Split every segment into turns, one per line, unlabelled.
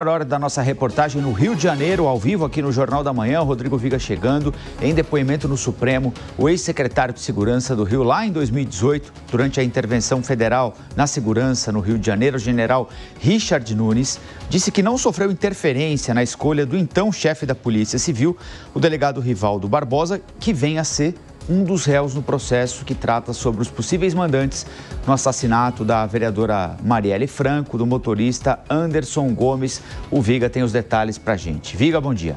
É hora da nossa reportagem no Rio de Janeiro, ao vivo aqui no Jornal da Manhã. Rodrigo Viga chegando em depoimento no Supremo. O ex-secretário de Segurança do Rio, lá em 2018, durante a intervenção federal na segurança no Rio de Janeiro, o general Richard Nunes, disse que não sofreu interferência na escolha do então chefe da Polícia Civil, o delegado Rivaldo Barbosa, que vem a ser um dos réus no processo que trata sobre os possíveis mandantes no assassinato da vereadora Marielle Franco, do motorista Anderson Gomes. O Viga tem os detalhes para a gente. Viga, bom dia.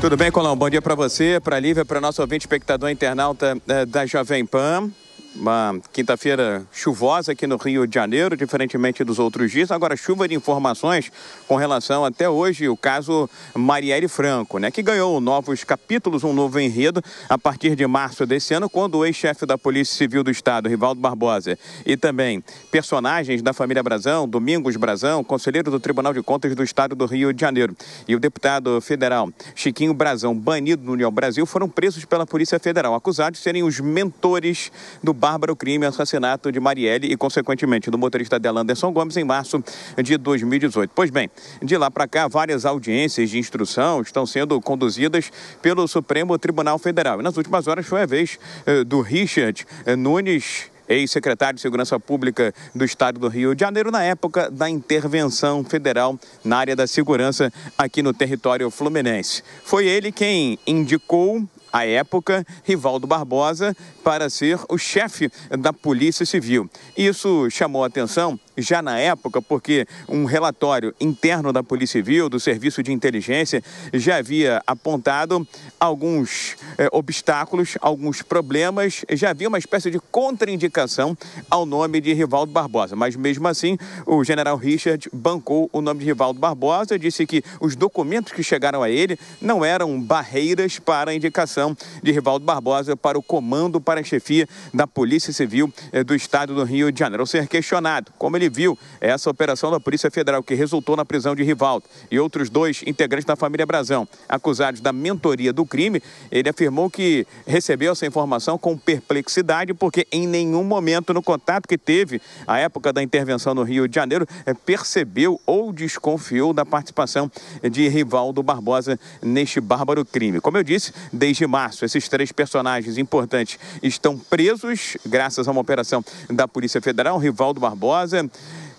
Tudo bem, Colão? Bom dia para você, para a Lívia, para nosso ouvinte espectador internauta eh, da Jovem Pan. Uma quinta-feira chuvosa aqui no Rio de Janeiro, diferentemente dos outros dias. Agora, chuva de informações com relação até hoje o caso Marielle Franco, né? Que ganhou novos capítulos, um novo enredo a partir de março desse ano, quando o ex-chefe da Polícia Civil do Estado, Rivaldo Barbosa, e também personagens da família Brazão, Domingos Brazão, conselheiro do Tribunal de Contas do Estado do Rio de Janeiro, e o deputado federal Chiquinho Brazão, banido do União Brasil, foram presos pela Polícia Federal, acusados de serem os mentores do Bárbara o crime assassinato de Marielle e, consequentemente, do motorista dela Anderson Gomes em março de 2018. Pois bem, de lá para cá, várias audiências de instrução estão sendo conduzidas pelo Supremo Tribunal Federal. E nas últimas horas foi a vez eh, do Richard eh, Nunes ex-secretário de Segurança Pública do Estado do Rio de Janeiro, na época da intervenção federal na área da segurança aqui no território fluminense. Foi ele quem indicou à época, Rivaldo Barbosa, para ser o chefe da Polícia Civil. Isso chamou atenção já na época, porque um relatório interno da Polícia Civil, do Serviço de Inteligência, já havia apontado alguns eh, obstáculos, alguns problemas, já havia uma espécie de contraindicação ao nome de Rivaldo Barbosa. Mas mesmo assim, o general Richard bancou o nome de Rivaldo Barbosa, disse que os documentos que chegaram a ele não eram barreiras para a indicação nomeação de Rivaldo Barbosa para o comando para a chefia da Polícia Civil eh, do Estado do Rio de Janeiro. Ao ser questionado como ele viu essa operação da Polícia Federal que resultou na prisão de Rivaldo e outros dois integrantes da família Brazão acusados da mentoria do crime, ele afirmou que recebeu essa informação com perplexidade porque em nenhum momento no contato que teve à época da intervenção no Rio de Janeiro eh, percebeu ou desconfiou da participação de Rivaldo Barbosa neste bárbaro crime. Como eu disse, desde de março. Esses três personagens importantes estão presos, graças a uma operação da Polícia Federal, Rivaldo Barbosa.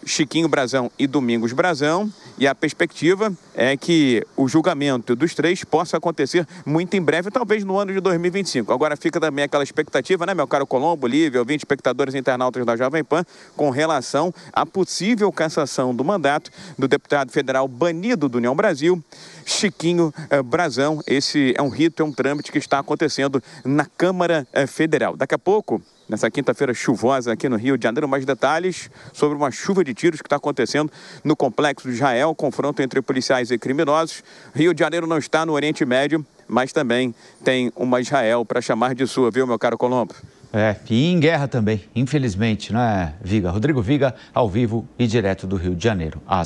Chiquinho Brazão e Domingos Brazão. E a perspectiva é que o julgamento dos três possa acontecer muito em breve, talvez no ano de 2025. Agora fica também aquela expectativa, né, meu caro Colombo, Lívia, ouvinte, espectadores internautas da Jovem Pan, com relação à possível cassação do mandato do deputado federal banido do União Brasil, Chiquinho eh, Brazão. Esse é um rito, é um trâmite que está acontecendo na Câmara eh, Federal. Daqui a pouco nessa quinta-feira chuvosa aqui no Rio de Janeiro. Mais detalhes sobre uma chuva de tiros que está acontecendo no Complexo de Israel, confronto entre policiais e criminosos. Rio de Janeiro não está no Oriente Médio, mas também tem uma Israel para chamar de sua, viu, meu caro Colombo?
É, e em guerra também, infelizmente, não é, Viga? Rodrigo Viga, ao vivo e direto do Rio de Janeiro. As